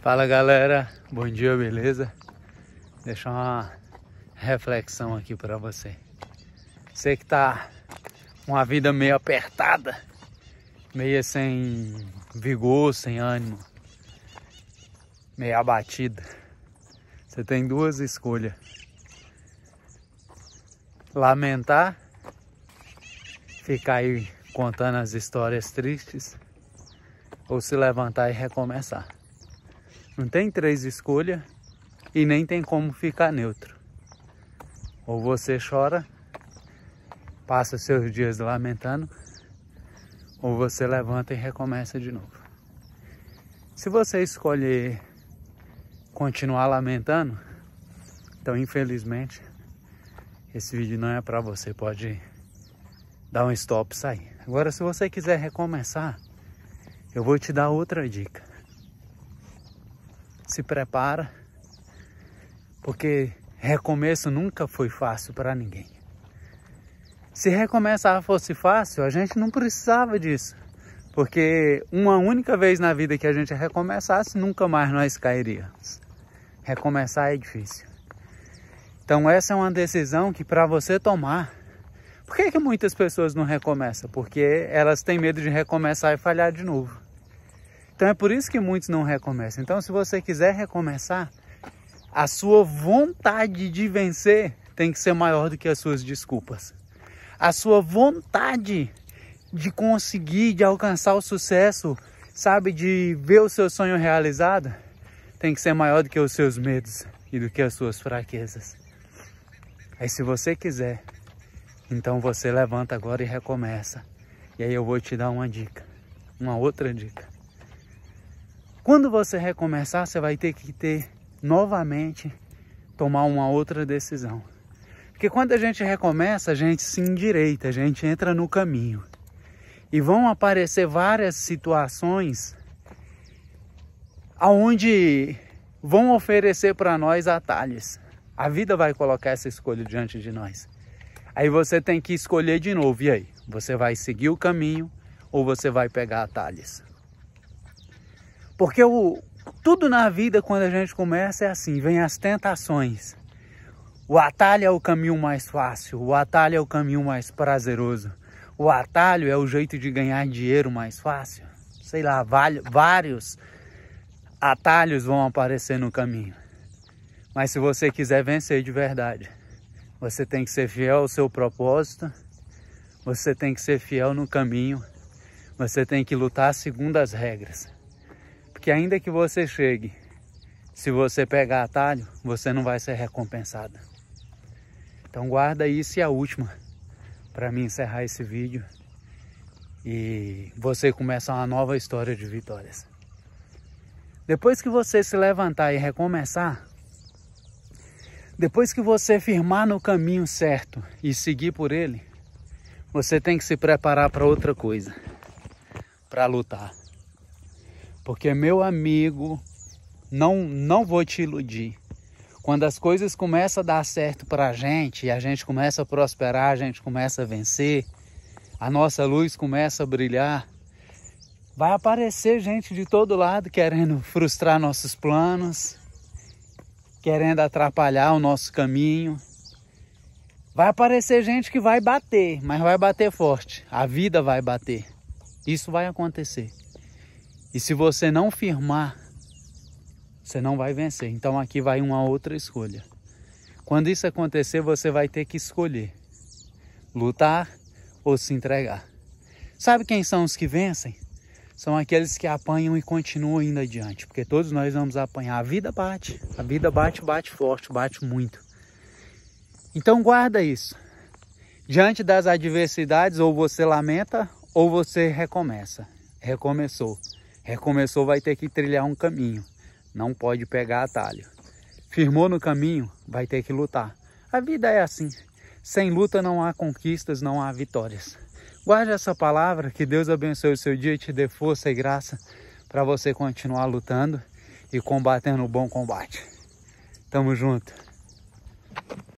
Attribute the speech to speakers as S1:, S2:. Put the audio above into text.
S1: Fala galera, bom dia, beleza? Deixa uma reflexão aqui para você. Você que tá com a vida meio apertada, meio sem vigor, sem ânimo, meio abatida. Você tem duas escolhas: lamentar, ficar aí contando as histórias tristes, ou se levantar e recomeçar. Não tem três escolhas e nem tem como ficar neutro. Ou você chora, passa seus dias lamentando, ou você levanta e recomeça de novo. Se você escolher continuar lamentando, então infelizmente esse vídeo não é para você, pode dar um stop e sair. Agora se você quiser recomeçar, eu vou te dar outra dica se prepara, porque recomeço nunca foi fácil para ninguém. Se recomeçar fosse fácil, a gente não precisava disso, porque uma única vez na vida que a gente recomeçasse, nunca mais nós cairíamos. Recomeçar é difícil. Então essa é uma decisão que para você tomar, por que, que muitas pessoas não recomeçam? Porque elas têm medo de recomeçar e falhar de novo. Então é por isso que muitos não recomeçam. Então, se você quiser recomeçar, a sua vontade de vencer tem que ser maior do que as suas desculpas. A sua vontade de conseguir, de alcançar o sucesso, sabe, de ver o seu sonho realizado, tem que ser maior do que os seus medos e do que as suas fraquezas. Aí se você quiser, então você levanta agora e recomeça. E aí eu vou te dar uma dica, uma outra dica. Quando você recomeçar, você vai ter que ter novamente tomar uma outra decisão. Porque quando a gente recomeça, a gente se endireita, a gente entra no caminho. E vão aparecer várias situações aonde vão oferecer para nós atalhos. A vida vai colocar essa escolha diante de nós. Aí você tem que escolher de novo. E aí? Você vai seguir o caminho ou você vai pegar atalhos? Porque o, tudo na vida, quando a gente começa, é assim: vem as tentações. O atalho é o caminho mais fácil, o atalho é o caminho mais prazeroso, o atalho é o jeito de ganhar dinheiro mais fácil. Sei lá, vários atalhos vão aparecer no caminho. Mas se você quiser vencer de verdade, você tem que ser fiel ao seu propósito, você tem que ser fiel no caminho, você tem que lutar segundo as regras que ainda que você chegue, se você pegar atalho, você não vai ser recompensado. Então guarda isso e a última para mim encerrar esse vídeo e você começa uma nova história de vitórias. Depois que você se levantar e recomeçar, depois que você firmar no caminho certo e seguir por ele, você tem que se preparar para outra coisa, para lutar. Porque meu amigo, não não vou te iludir. Quando as coisas começam a dar certo para a gente, e a gente começa a prosperar, a gente começa a vencer, a nossa luz começa a brilhar, vai aparecer gente de todo lado querendo frustrar nossos planos, querendo atrapalhar o nosso caminho. Vai aparecer gente que vai bater, mas vai bater forte. A vida vai bater. Isso vai acontecer. E se você não firmar, você não vai vencer. Então aqui vai uma outra escolha. Quando isso acontecer, você vai ter que escolher lutar ou se entregar. Sabe quem são os que vencem? São aqueles que apanham e continuam indo adiante, porque todos nós vamos apanhar. A vida bate, a vida bate, bate forte, bate muito. Então guarda isso. Diante das adversidades, ou você lamenta ou você recomeça. Recomeçou. Recomeçou, vai ter que trilhar um caminho. Não pode pegar atalho. Firmou no caminho, vai ter que lutar. A vida é assim. Sem luta não há conquistas, não há vitórias. Guarde essa palavra, que Deus abençoe o seu dia e te dê força e graça para você continuar lutando e combatendo o bom combate. Tamo junto.